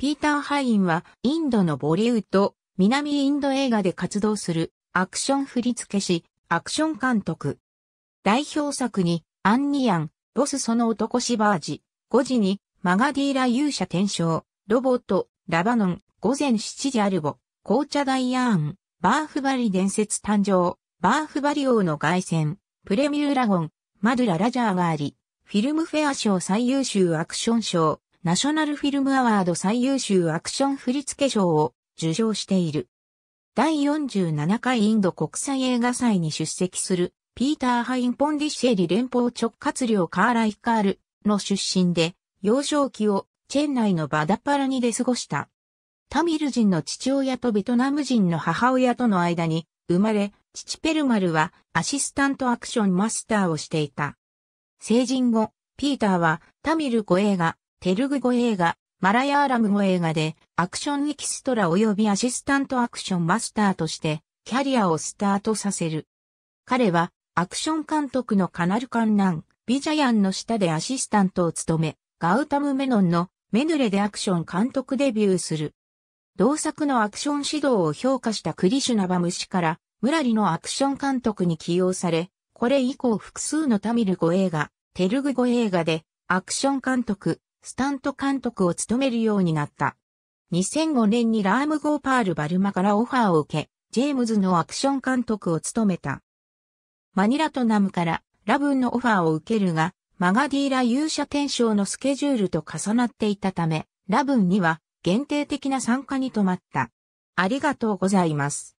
ピーター・ハインは、インドのボリウッド、南インド映画で活動する、アクション振付師、アクション監督。代表作に、アンニアン、ボスその男シバージ、5時に、マガディーラ勇者転生、ロボット、ラバノン、午前7時アルボ、紅茶ダイヤーン、バーフバリ伝説誕生、バーフバリ王の凱旋、プレミューラゴン、マドゥラ・ラジャーがあり、フィルムフェア賞最優秀アクション賞、ナショナルフィルムアワード最優秀アクション振付賞を受賞している。第47回インド国際映画祭に出席する、ピーター・ハイン・ポンディシェリ連邦直轄領カーライカールの出身で、幼少期をチェン内のバダパラニで過ごした。タミル人の父親とベトナム人の母親との間に生まれ、父ペルマルはアシスタントアクションマスターをしていた。成人後、ピーターはタミル語映画テルグ語映画、マラヤーラム語映画で、アクションエキストラ及びアシスタントアクションマスターとして、キャリアをスタートさせる。彼は、アクション監督のカナルカンナン、ビジャヤンの下でアシスタントを務め、ガウタムメノンのメヌレでアクション監督デビューする。同作のアクション指導を評価したクリシュナバム氏から、ムラリのアクション監督に起用され、これ以降複数のタミル語映画、テルグ語映画で、アクション監督、スタント監督を務めるようになった。2005年にラーム・ゴーパール・バルマからオファーを受け、ジェームズのアクション監督を務めた。マニラとナムからラブンのオファーを受けるが、マガディーラ勇者転生のスケジュールと重なっていたため、ラブンには限定的な参加に止まった。ありがとうございます。